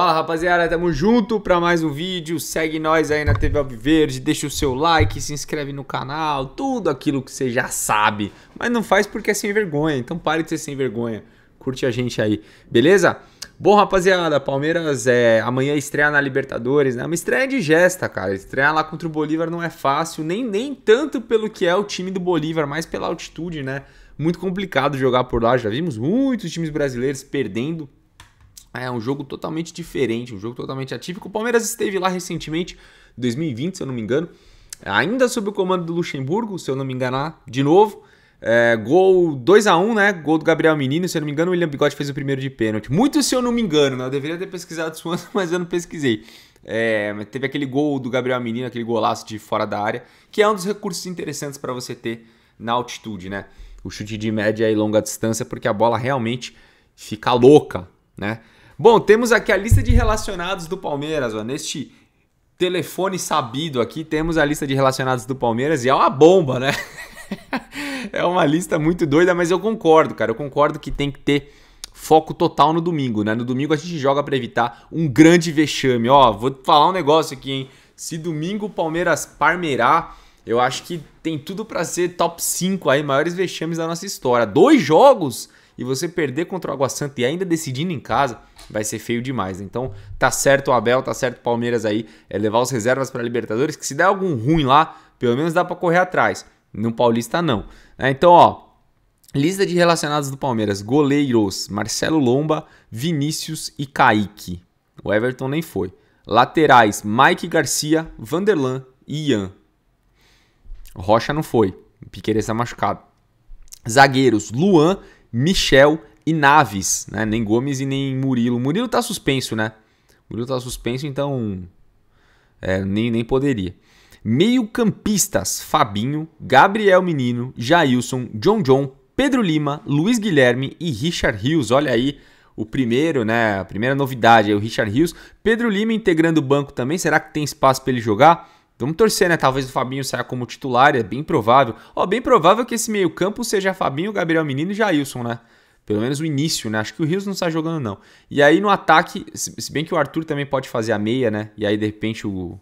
Fala rapaziada, tamo junto pra mais um vídeo. Segue nós aí na TV Alviverde, deixa o seu like, se inscreve no canal, tudo aquilo que você já sabe. Mas não faz porque é sem vergonha, então pare de ser sem vergonha. Curte a gente aí, beleza? Bom, rapaziada, Palmeiras é, amanhã estreia na Libertadores, né? Uma estreia de gesta, cara. Estrear lá contra o Bolívar não é fácil, nem, nem tanto pelo que é o time do Bolívar, mas pela altitude, né? Muito complicado jogar por lá. Já vimos muitos times brasileiros perdendo é um jogo totalmente diferente, um jogo totalmente atípico. O Palmeiras esteve lá recentemente, 2020, se eu não me engano, ainda sob o comando do Luxemburgo, se eu não me enganar, de novo. É, gol 2 a 1 né? Gol do Gabriel Menino, se eu não me engano, o William Bigode fez o primeiro de pênalti. Muito se eu não me engano, né? Eu deveria ter pesquisado isso antes, mas eu não pesquisei. É, teve aquele gol do Gabriel Menino, aquele golaço de fora da área, que é um dos recursos interessantes para você ter na altitude, né? O chute de média e longa distância, porque a bola realmente fica louca, né? Bom, temos aqui a lista de relacionados do Palmeiras, ó. Neste telefone sabido aqui, temos a lista de relacionados do Palmeiras e é uma bomba, né? é uma lista muito doida, mas eu concordo, cara. Eu concordo que tem que ter foco total no domingo, né? No domingo a gente joga para evitar um grande vexame. Ó, vou falar um negócio aqui, hein? Se domingo o Palmeiras parmeirar eu acho que tem tudo para ser top 5 aí, maiores vexames da nossa história. Dois jogos e você perder contra o Água Santa e ainda decidindo em casa, vai ser feio demais. Então, tá certo o Abel, tá certo o Palmeiras aí, é levar os reservas para Libertadores, que se der algum ruim lá, pelo menos dá para correr atrás. No Paulista não. É, então, ó, Lista de relacionados do Palmeiras: goleiros, Marcelo Lomba, Vinícius e Kaique. O Everton nem foi. Laterais: Mike Garcia, Vanderlan e Ian. Rocha não foi. Piqueira está machucado. Zagueiros: Luan Michel e Naves, né? Nem Gomes e nem Murilo. Murilo tá suspenso, né? Murilo tá suspenso, então é, nem, nem poderia. Meio-campistas: Fabinho, Gabriel Menino, Jailson, John John, Pedro Lima, Luiz Guilherme e Richard Rios. Olha aí o primeiro, né? A primeira novidade é o Richard Rios. Pedro Lima integrando o banco também. Será que tem espaço para ele jogar? Vamos torcer, né? Talvez o Fabinho saia como titular, é bem provável. Ó, bem provável que esse meio-campo seja Fabinho, Gabriel Menino e Jailson, né? Pelo menos o início, né? Acho que o Rios não está jogando, não. E aí no ataque, se bem que o Arthur também pode fazer a meia, né? E aí de repente o,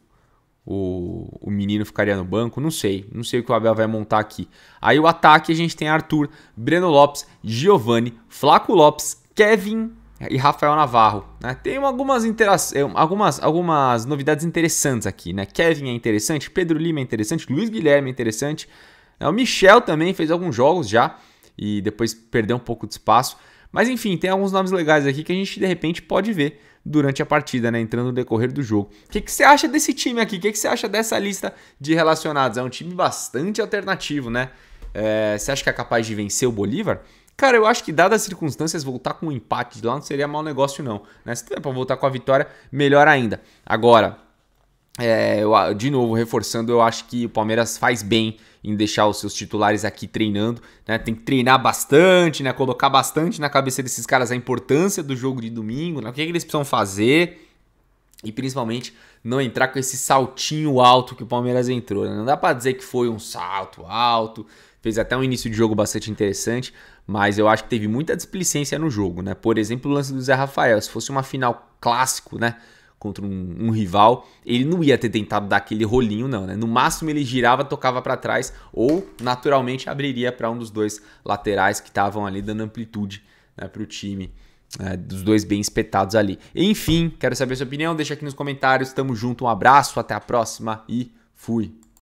o, o menino ficaria no banco, não sei, não sei o que o Abel vai montar aqui. Aí o ataque a gente tem Arthur, Breno Lopes, Giovani, Flaco Lopes, Kevin e Rafael Navarro. Né? Tem algumas, eh, algumas, algumas novidades interessantes aqui. Né? Kevin é interessante, Pedro Lima é interessante, Luiz Guilherme é interessante. Né? O Michel também fez alguns jogos já e depois perdeu um pouco de espaço. Mas enfim, tem alguns nomes legais aqui que a gente de repente pode ver durante a partida, né? entrando no decorrer do jogo. O que, que você acha desse time aqui? O que, que você acha dessa lista de relacionados? É um time bastante alternativo, né? É, você acha que é capaz de vencer o Bolívar? Cara, eu acho que, dadas as circunstâncias, voltar com um empate de lá não seria mau negócio, não. Né? Se tiver pra voltar com a vitória, melhor ainda. Agora, é, eu, de novo, reforçando, eu acho que o Palmeiras faz bem em deixar os seus titulares aqui treinando, né? Tem que treinar bastante, né? Colocar bastante na cabeça desses caras a importância do jogo de domingo, né? O que, é que eles precisam fazer e principalmente não entrar com esse saltinho alto que o Palmeiras entrou. Né? Não dá para dizer que foi um salto alto, fez até um início de jogo bastante interessante, mas eu acho que teve muita displicência no jogo, né? Por exemplo, o lance do Zé Rafael, se fosse uma final clássico, né? Contra um, um rival, ele não ia ter tentado dar aquele rolinho, não, né? No máximo ele girava, tocava para trás ou naturalmente abriria para um dos dois laterais que estavam ali dando amplitude né, para o time. É, dos dois bem espetados ali. Enfim, quero saber a sua opinião, deixa aqui nos comentários. Tamo junto, um abraço, até a próxima e fui!